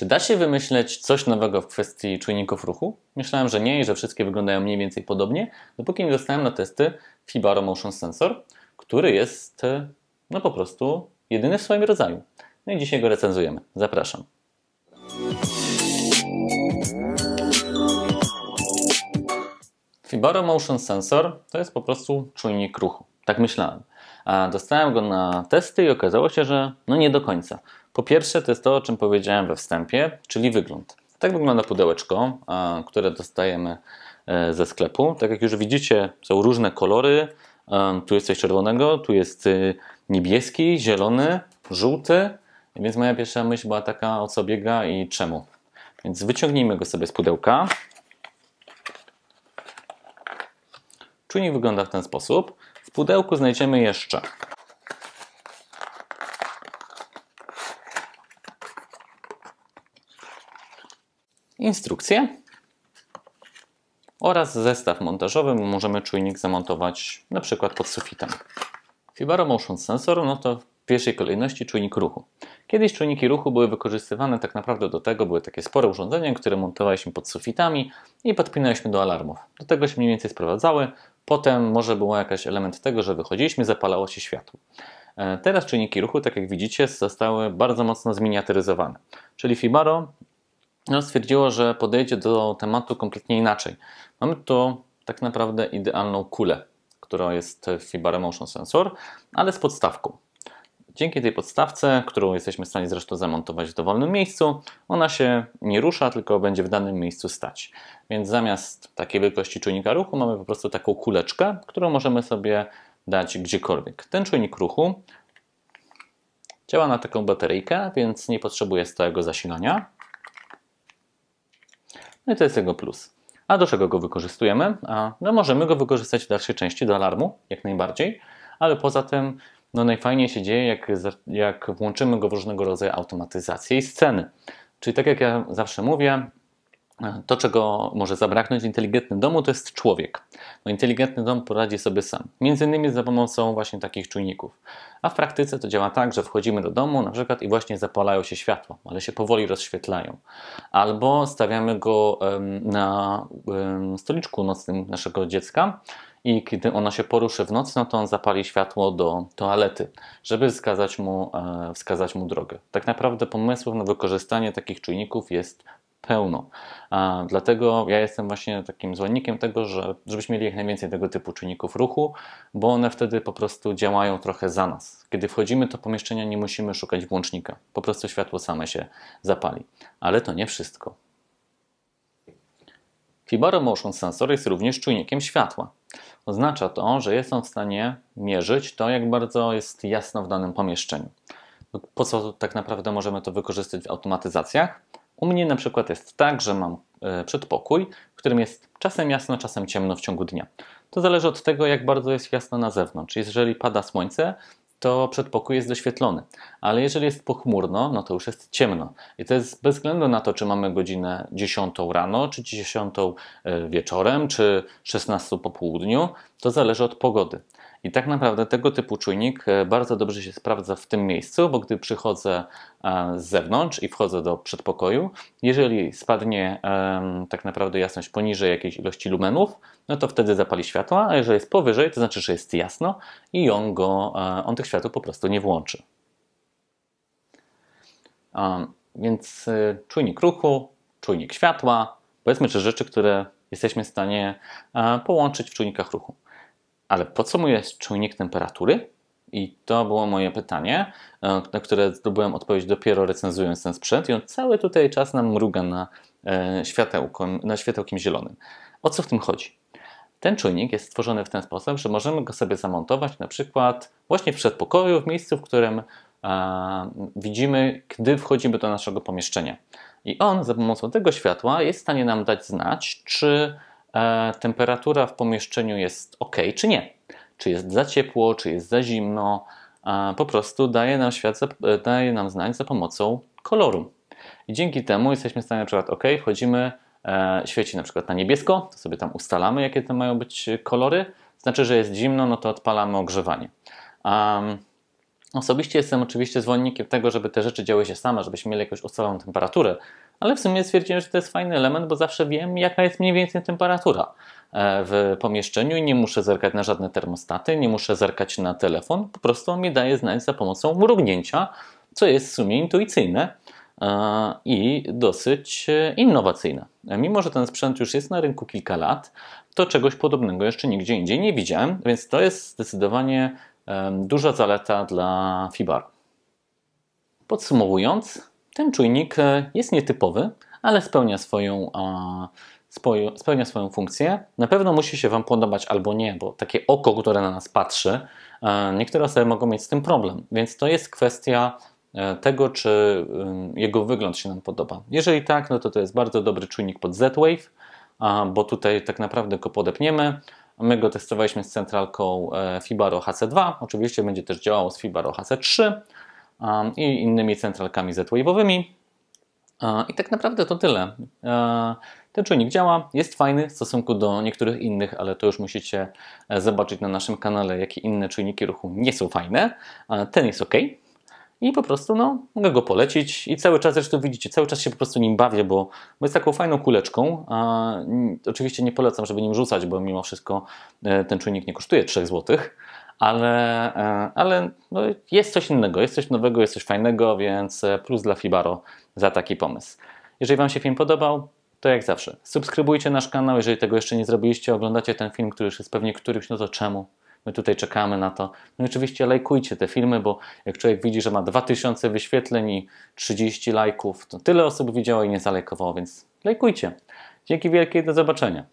Czy da się wymyśleć coś nowego w kwestii czujników ruchu? Myślałem, że nie i że wszystkie wyglądają mniej więcej podobnie, dopóki nie dostałem na testy Fibaro Motion Sensor, który jest e, no po prostu jedyny w swoim rodzaju. No i dzisiaj go recenzujemy. Zapraszam. Fibaro Motion Sensor to jest po prostu czujnik ruchu. Tak myślałem. A dostałem go na testy i okazało się, że no nie do końca. Po pierwsze, to jest to, o czym powiedziałem we wstępie, czyli wygląd. Tak wygląda pudełeczko, które dostajemy e, ze sklepu. Tak jak już widzicie, są różne kolory. E, tu jest coś czerwonego, tu jest e, niebieski, zielony, żółty. Więc moja pierwsza myśl była taka, o co biega i czemu. Więc wyciągnijmy go sobie z pudełka. Czujnik wygląda w ten sposób. W pudełku znajdziemy jeszcze instrukcję oraz zestaw montażowy. Możemy czujnik zamontować na przykład pod sufitem. Fibaro Motion Sensor no to w pierwszej kolejności czujnik ruchu. Kiedyś czujniki ruchu były wykorzystywane tak naprawdę do tego, były takie spore urządzenia, które montowaliśmy pod sufitami i podpinaliśmy do alarmów. Do tego się mniej więcej sprowadzały. Potem może był jakiś element tego, że wychodziliśmy, zapalało się światło. E, teraz czujniki ruchu, tak jak widzicie, zostały bardzo mocno zminiaturyzowane. Czyli Fibaro no, stwierdziło, że podejdzie do tematu kompletnie inaczej. Mamy tu tak naprawdę idealną kulę, która jest w e, Motion Sensor, ale z podstawką. Dzięki tej podstawce, którą jesteśmy w stanie zresztą zamontować w dowolnym miejscu, ona się nie rusza, tylko będzie w danym miejscu stać. Więc zamiast takiej wielkości czujnika ruchu mamy po prostu taką kuleczkę, którą możemy sobie dać gdziekolwiek. Ten czujnik ruchu działa na taką bateryjkę, więc nie potrzebuje stałego zasilania. No i to jest jego plus. A do czego go wykorzystujemy? A, no możemy go wykorzystać w dalszej części do alarmu, jak najbardziej, ale poza tym no najfajniej się dzieje, jak, jak włączymy go w różnego rodzaju automatyzacje i sceny. Czyli tak jak ja zawsze mówię, to, czego może zabraknąć w inteligentnym domu, to jest człowiek. No, inteligentny dom poradzi sobie sam, między innymi za pomocą właśnie takich czujników. A w praktyce to działa tak, że wchodzimy do domu na przykład i właśnie zapalają się światła, ale się powoli rozświetlają. Albo stawiamy go na stoliczku nocnym naszego dziecka i kiedy ono się poruszy w nocy, no to on zapali światło do toalety, żeby wskazać mu, e, wskazać mu drogę. Tak naprawdę pomysłem na wykorzystanie takich czujników jest pełno. A dlatego ja jestem właśnie takim zwolennikiem tego, że, żebyśmy mieli jak najwięcej tego typu czynników ruchu, bo one wtedy po prostu działają trochę za nas. Kiedy wchodzimy do pomieszczenia, nie musimy szukać włącznika, po prostu światło same się zapali. Ale to nie wszystko. Fibaro Motion Sensor jest również czujnikiem światła. Oznacza to, że jest on w stanie mierzyć to, jak bardzo jest jasno w danym pomieszczeniu. No, po co tak naprawdę możemy to wykorzystać w automatyzacjach? U mnie na przykład jest tak, że mam e, przedpokój, w którym jest czasem jasno, czasem ciemno w ciągu dnia. To zależy od tego, jak bardzo jest jasno na zewnątrz. Jeżeli pada słońce, to przedpokój jest doświetlony, ale jeżeli jest pochmurno, no to już jest ciemno. I to jest bez względu na to, czy mamy godzinę 10 rano, czy 10 e, wieczorem, czy 16 po południu, to zależy od pogody. I tak naprawdę tego typu czujnik e, bardzo dobrze się sprawdza w tym miejscu, bo gdy przychodzę e, z zewnątrz i wchodzę do przedpokoju, jeżeli spadnie tak naprawdę jasność poniżej jakiejś ilości lumenów, no to wtedy zapali światła, a jeżeli jest powyżej, to znaczy, że jest jasno i on, go, e, on tych światł po prostu nie włączy. Więc czujnik ruchu, czujnik światła, powiedzmy, czy rzeczy, które jesteśmy w stanie połączyć w czujnikach ruchu ale po co mu jest czujnik temperatury? I to było moje pytanie, e, na które zdobyłem odpowiedź dopiero recenzując ten sprzęt i on cały tutaj czas nam mruga na, e, światełko, na światełkiem zielonym. O co w tym chodzi? Ten czujnik jest stworzony w ten sposób, że możemy go sobie zamontować na przykład właśnie w przedpokoju, w miejscu, w którym e, widzimy, gdy wchodzimy do naszego pomieszczenia. I on za pomocą tego światła jest w stanie nam dać znać, czy E, temperatura w pomieszczeniu jest ok, czy nie. Czy jest za ciepło, czy jest za zimno. E, po prostu daje nam, świat, e, daje nam znać za pomocą koloru. I dzięki temu jesteśmy w stanie na przykład ok, wchodzimy, świeci na przykład na niebiesko, to sobie tam ustalamy, jakie to mają być kolory. Znaczy, że jest zimno, no to odpalamy ogrzewanie. Um, Osobiście jestem oczywiście zwolennikiem tego, żeby te rzeczy działy się same, żebyśmy mieli jakąś ustaloną temperaturę, ale w sumie stwierdziłem, że to jest fajny element, bo zawsze wiem, jaka jest mniej więcej temperatura e, w pomieszczeniu i nie muszę zerkać na żadne termostaty, nie muszę zerkać na telefon, po prostu on mi daje znać za pomocą mrugnięcia, co jest w sumie intuicyjne e, i dosyć e, innowacyjne. Mimo, że ten sprzęt już jest na rynku kilka lat, to czegoś podobnego jeszcze nigdzie indziej nie widziałem, więc to jest zdecydowanie duża zaleta dla Fibar. Podsumowując, ten czujnik e, jest nietypowy, ale spełnia swoją, spełnia swoją funkcję. Na pewno musi się Wam podobać albo nie, bo takie oko, które na nas patrzy, e, niektóre osoby mogą mieć z tym problem, więc to jest kwestia e, tego, czy jego wygląd się nam podoba. Jeżeli tak, no to to jest bardzo dobry czujnik pod Z-Wave, bo tutaj tak naprawdę go podepniemy. My go testowaliśmy z centralką e, Fibaro HC2. Oczywiście będzie też działało z Fibaro HC3 i innymi centralkami Z-Wave'owymi. I tak naprawdę to tyle. E, ten czujnik działa, jest fajny w stosunku do niektórych innych, ale to już musicie e, zobaczyć na naszym kanale, jakie inne czujniki ruchu nie są fajne. Ten jest ok, i po prostu no, mogę go polecić i cały czas, zresztą widzicie, cały czas się po prostu nim bawię, bo jest taką fajną kuleczką. A, oczywiście nie polecam, żeby nim rzucać, bo mimo wszystko e, ten czujnik nie kosztuje 3 zł, ale, e, ale no, jest coś innego, jest coś nowego, jest coś fajnego, więc e, plus dla Fibaro za taki pomysł. Jeżeli Wam się film podobał, to jak zawsze, subskrybujcie nasz kanał, jeżeli tego jeszcze nie zrobiliście, oglądacie ten film, który już jest pewnie któryś, no to czemu My tutaj czekamy na to. No i oczywiście lajkujcie te filmy, bo jak człowiek widzi, że ma 2000 wyświetleń i 30 lajków, to tyle osób widziało i nie zalajkowało, więc lajkujcie. Dzięki wielkie i do zobaczenia.